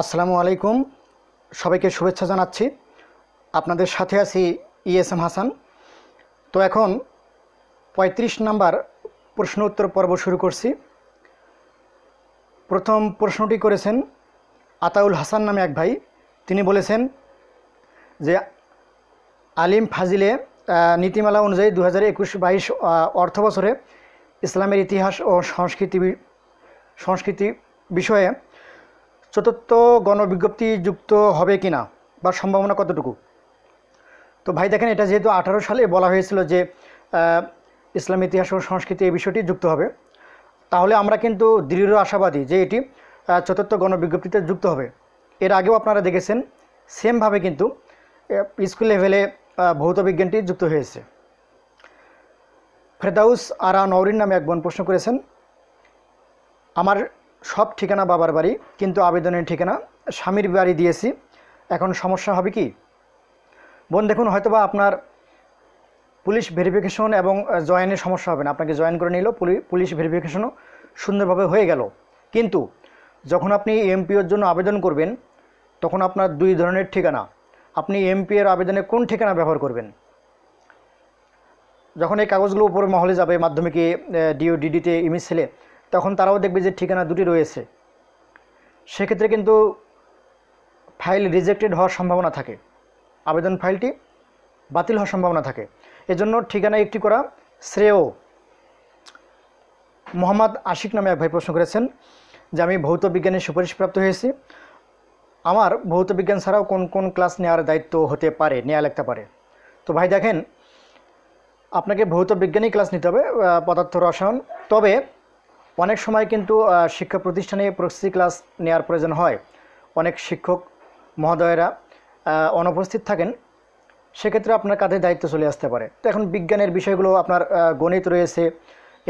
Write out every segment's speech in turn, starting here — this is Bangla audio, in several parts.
আসসালামু আলাইকুম সবাইকে শুভেচ্ছা জানাচ্ছি আপনাদের সাথে আছি ইএসএম হাসান তো এখন ৩৫ নাম্বার প্রশ্ন উত্তর পর্ব শুরু করছি প্রথম প্রশ্নটি করেছেন আতাউল হাসান নামে এক ভাই তিনি বলেছেন যে আলিম ফাজিলে নীতিমালা অনুযায়ী দু হাজার একুশ বাইশ অর্থ বছরে ইসলামের ইতিহাস ও সংস্কৃতি সংস্কৃতি বিষয়ে চতুর্থ গণবিজ্ঞপ্তি যুক্ত হবে কি না বা সম্ভাবনা কতটুকু তো ভাই দেখেন এটা যেহেতু আঠারো সালে বলা হয়েছিল যে ইসলাম ইতিহাস ও সংস্কৃতি এই বিষয়টি যুক্ত হবে তাহলে আমরা কিন্তু দৃঢ় আশাবাদী যে এটি চতুর্থ গণবিজ্ঞপ্তিতে যুক্ত হবে এর আগেও আপনারা দেখেছেন সেমভাবে কিন্তু স্কুল লেভেলে ভৌত বিজ্ঞানটি যুক্ত হয়েছে ফেরদাউস আরা নৌরিন নামে এক বোন প্রশ্ন করেছেন আমার সব ঠিকানা বাবার বাড়ি কিন্তু আবেদনের ঠিকানা স্বামীর বাড়ি দিয়েছি এখন সমস্যা হবে কি বোন দেখুন হয়তোবা আপনার পুলিশ ভেরিফিকেশন এবং জয়েনের সমস্যা হবে না আপনাকে জয়েন করে নিল পুলিশ ভেরিফিকেশনও সুন্দরভাবে হয়ে গেল কিন্তু যখন আপনি এমপিওর জন্য আবেদন করবেন তখন আপনার দুই ধরনের ঠিকানা আপনি এমপি এর আবেদনে কোন ঠিকানা ব্যবহার করবেন যখন এই কাগজগুলো উপরে মহলে যাবে মাধ্যমিকে ডিও ডিডিতে ইমিজ ছেলে তখন তারাও দেখবে যে ঠিকানা দুটি রয়েছে সেক্ষেত্রে কিন্তু ফাইল রিজেক্টেড হওয়ার সম্ভাবনা থাকে আবেদন ফাইলটি বাতিল হওয়ার সম্ভাবনা থাকে এজন্য ঠিকানা একটি করা শ্রেয় মোহাম্মদ আশিক নামে এক ভাই প্রশ্ন করেছেন যে আমি ভৌত বিজ্ঞানে সুপারিশপ্রাপ্ত হয়েছি আমার ভৌত বিজ্ঞান ছাড়াও কোন কোন ক্লাস নেওয়ার দায়িত্ব হতে পারে নেওয়া লাগতে পারে তো ভাই দেখেন আপনাকে ভৌত বিজ্ঞানী ক্লাস নিতে হবে পদার্থ রসায়ন তবে অনেক সময় কিন্তু শিক্ষা প্রতিষ্ঠানে প্রস্তুতি ক্লাস নেওয়ার প্রয়োজন হয় অনেক শিক্ষক মহোদয়েরা অনুপস্থিত থাকেন সেক্ষেত্রে আপনার কাঁধে দায়িত্ব চলে আসতে পারে তো এখন বিজ্ঞানের বিষয়গুলো আপনার গণিত রয়েছে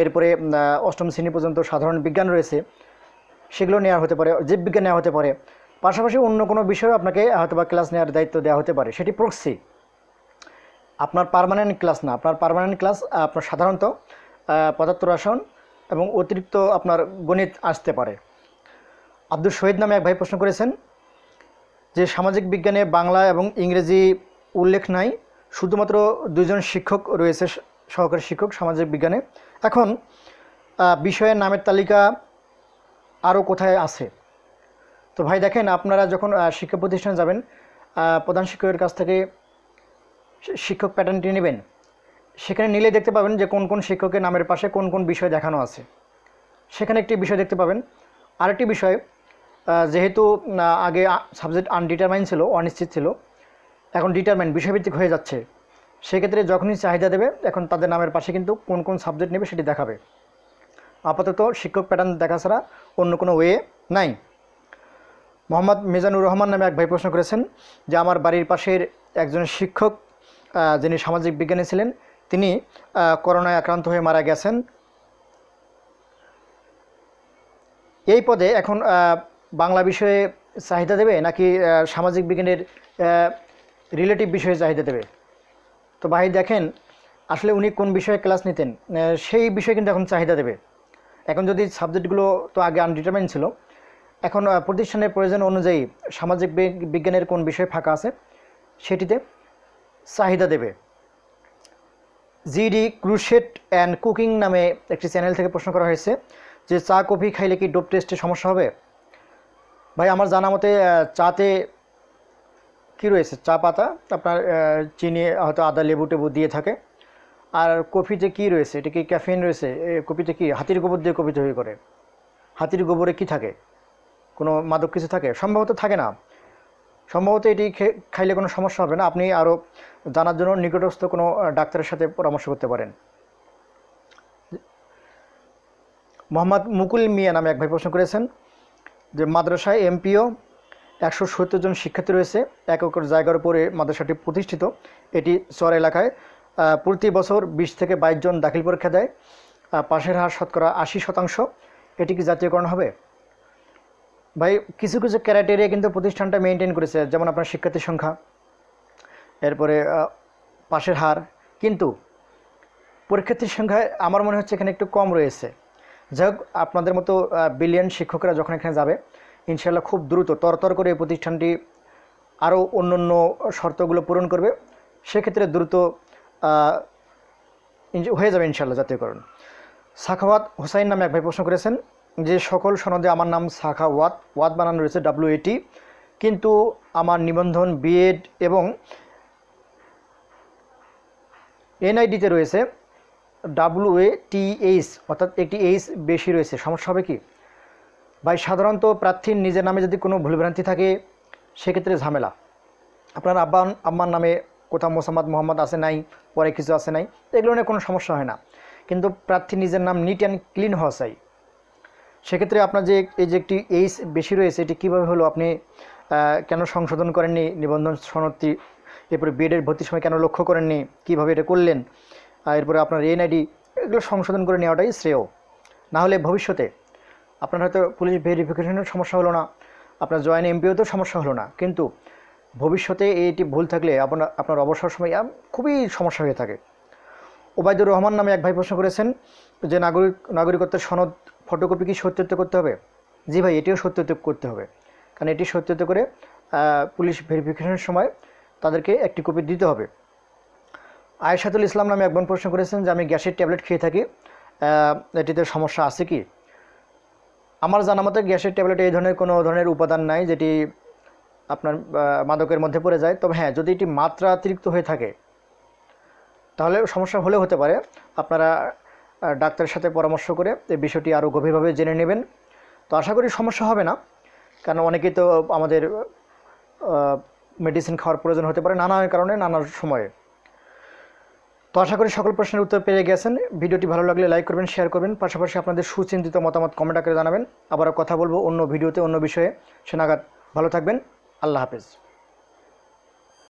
এরপরে অষ্টম শ্রেণী পর্যন্ত সাধারণ বিজ্ঞান রয়েছে সেগুলো নেওয়া হতে পারে জীববিজ্ঞান নেওয়া হতে পারে পাশাপাশি অন্য কোনো বিষয়েও আপনাকে হয়তো বা ক্লাস নেওয়ার দায়িত্ব দেওয়া হতে পারে সেটি প্রক্সি আপনার পারমানেন্ট ক্লাস না আপনার পারমানেন্ট ক্লাস আপনার সাধারণত পদার্থ রসায়ন এবং অতিরিক্ত আপনার গণিত আসতে পারে আব্দুল শহীদ নামে এক ভাই প্রশ্ন করেছেন যে সামাজিক বিজ্ঞানে বাংলা এবং ইংরেজি উল্লেখ নাই শুধুমাত্র দুজন শিক্ষক রয়েছে সহকারী শিক্ষক সামাজিক বিজ্ঞানে এখন বিষয়ের নামের তালিকা আরও কোথায় আছে তো ভাই দেখেন আপনারা যখন শিক্ষা প্রতিষ্ঠানে যাবেন প্রধান শিক্ষকের কাছ থেকে শিক্ষক প্যাটার্নটি নেবেন সেখানে নিলে দেখতে পাবেন যে কোন কোন শিক্ষকের নামের পাশে কোন কোন বিষয় দেখানো আছে সেখানে একটি বিষয় দেখতে পাবেন আরেকটি বিষয় যেহেতু আগে সাবজেক্ট আনডিটারমাইন ছিল অনিশ্চিত ছিল এখন ডিটারমাইন বিষয়ভিত্তিক হয়ে যাচ্ছে সেক্ষেত্রে যখনই চাহিদা দেবে এখন তাদের নামের পাশে কিন্তু কোন কোন সাবজেক্ট নেবে সেটি দেখাবে আপাতত শিক্ষক প্যাটার্ন দেখা ছাড়া অন্য কোনো ওয়ে নাই মোহাম্মদ মিজানুর রহমান নামে এক ভাই প্রশ্ন করেছেন যে আমার বাড়ির পাশের একজন শিক্ষক যিনি সামাজিক বিজ্ঞানী ছিলেন তিনি করোনায় আক্রান্ত হয়ে মারা গেছেন এই পদে এখন বাংলা বিষয়ে চাহিদা দেবে নাকি সামাজিক বিজ্ঞানের রিলেটিভ বিষয়ে চাহিদা দেবে তো ভাই দেখেন আসলে উনি কোন বিষয়ে ক্লাস নিতেন সেই বিষয়ে কিন্তু এখন চাহিদা দেবে এখন যদি সাবজেক্টগুলো তো আগে আনডিটারমাইন ছিল এখন প্রতিষ্ঠানের প্রয়োজন অনুযায়ী সামাজিক বিজ্ঞানের কোন বিষয় ফাঁকা আছে সেটিতে চাহিদা দেবে জিডি ক্রুশেট অ্যান্ড কুকিং নামে একটি চ্যানেল থেকে প্রশ্ন করা হয়েছে যে চা কফি খাইলে কি ডোপ টেস্টে সমস্যা হবে ভাই আমার জানা মতে চাতে কি রয়েছে চা পাতা আপনার চিনি হয়তো আদা লেবু টেবু দিয়ে থাকে আর কফিতে কি রয়েছে এটা কি ক্যাফিন রয়েছে কফিতে কি হাতির গোবর দিয়ে কফি তৈরি করে হাতির গোবরে কি থাকে কোনো মাদক কিছু থাকে সম্ভবত থাকে না সম্ভবত এটি খাইলে কোনো সমস্যা হবে না আপনি আরও জানার জন্য নিকটস্থ কোনো ডাক্তারের সাথে পরামর্শ করতে পারেন মোহাম্মদ মুকুল মিয়া নামে এক ভাই প্রশ্ন করেছেন যে মাদ্রাসায় এমপিও একশো সত্তর জন শিক্ষার্থী রয়েছে এক একর জায়গার উপরে মাদ্রাসাটি প্রতিষ্ঠিত এটি চর এলাকায় প্রতি বছর বিশ থেকে বাইশ জন দাখিল পরীক্ষা দেয় পাশের হার শতকরা আশি শতাংশ এটি কি জাতীয়করণ হবে ভাই কিছু কিছু ক্যারাটেরিয়া কিন্তু প্রতিষ্ঠানটা মেনটেন করেছে যেমন আপনার শিক্ষার্থীর সংখ্যা এরপরে পাশের হার কিন্তু পরীক্ষার্থীর সংখ্যা আমার মনে হচ্ছে এখানে একটু কম রয়েছে যাই হোক আপনাদের মতো বিলিয়ন শিক্ষকরা যখন এখানে যাবে ইনশাল্লাহ খুব দ্রুত তরতর করে এই প্রতিষ্ঠানটি আরও অন্য অন্য শর্তগুলো পূরণ করবে সেক্ষেত্রে দ্রুত হয়ে যাবে ইনশাল্লাহ জাতীয়করণ সাখাওয়াত হোসাইন নামে এক ভাই প্রশ্ন করেছেন যে সকল সনদে আমার নাম শাখা ওয়াত ওয়াত বানানো রয়েছে এটি কিন্তু আমার নিবন্ধন বিএড এবং এনআইডিতে রয়েছে ডাব্লিউ এ এইচ অর্থাৎ একটি এইচ বেশি রয়েছে সমস্যা হবে কি ভাই সাধারণত প্রার্থীর নিজের নামে যদি কোনো ভুলভ্রান্তি থাকে সেক্ষেত্রে ঝামেলা আপনার আব্বান আম্মার নামে কোথাও মোসাম্মদ মোহাম্মদ আছে নাই পরে কিছু আছে নাই এগুলো নিয়ে কোনো সমস্যা হয় না কিন্তু প্রার্থী নিজের নাম নিট অ্যান্ড ক্লিন হওয়া চাই সেক্ষেত্রে আপনার যে এই যে একটি এইস বেশি রয়েছে এটি কিভাবে হলো আপনি কেন সংশোধন করেননি নিবন্ধন সনদটি এরপরে বিএডের ভর্তির সময় কেন লক্ষ্য করেননি কিভাবে এটা করলেন এরপরে আপনার এনআইডি এগুলো সংশোধন করে নেওয়াটাই শ্রেয় না হলে ভবিষ্যতে আপনার হয়তো পুলিশ ভেরিফিকেশনের সমস্যা হলো না আপনার জয়েন এমপিওতেও সমস্যা হলো না কিন্তু ভবিষ্যতে এইটি ভুল থাকলে আপনার আপনার অবসর সময় খুবই সমস্যা হয়ে থাকে ওবায়দুর রহমান নামে এক ভাই প্রশ্ন করেছেন যে নাগরিক নাগরিকত্বের সনদ ফটোকপি কি সত্যায়িত করতে হবে জি ভাই এটিও সত্যায়িত করতে হবে কারণ এটি সত্যায়িত করে পুলিশ ভেরিফিকেশনের সময় তাদেরকে একটি কপি দিতে হবে আয়েশাতুল ইসলাম নামে একবার প্রশ্ন করেছেন যে আমি গ্যাসের ট্যাবলেট খেয়ে থাকি এটিতে সমস্যা আছে কি আমার জানা মতে গ্যাসের ট্যাবলেটে এই ধরনের কোনো ধরনের উপাদান নাই যেটি আপনার মাদকের মধ্যে পড়ে যায় তবে হ্যাঁ যদি এটি মাত্রা অতিরিক্ত হয়ে থাকে তাহলে সমস্যা হলেও হতে পারে আপনারা ডাক্তারের সাথে পরামর্শ করে এই বিষয়টি আরও গভীরভাবে জেনে নেবেন তো আশা করি সমস্যা হবে না কারণ অনেকেই তো আমাদের মেডিসিন খাওয়ার প্রয়োজন হতে পারে নানা কারণে নানা সময়ে তো আশা করি সকল প্রশ্নের উত্তর পেয়ে গেছেন ভিডিওটি ভালো লাগলে লাইক করবেন শেয়ার করবেন পাশাপাশি আপনাদের সুচিন্তিত মতামত কমেন্ট আকারে জানাবেন আবারও কথা বলবো অন্য ভিডিওতে অন্য বিষয়ে সে নাগাদ ভালো থাকবেন আল্লাহ হাফেজ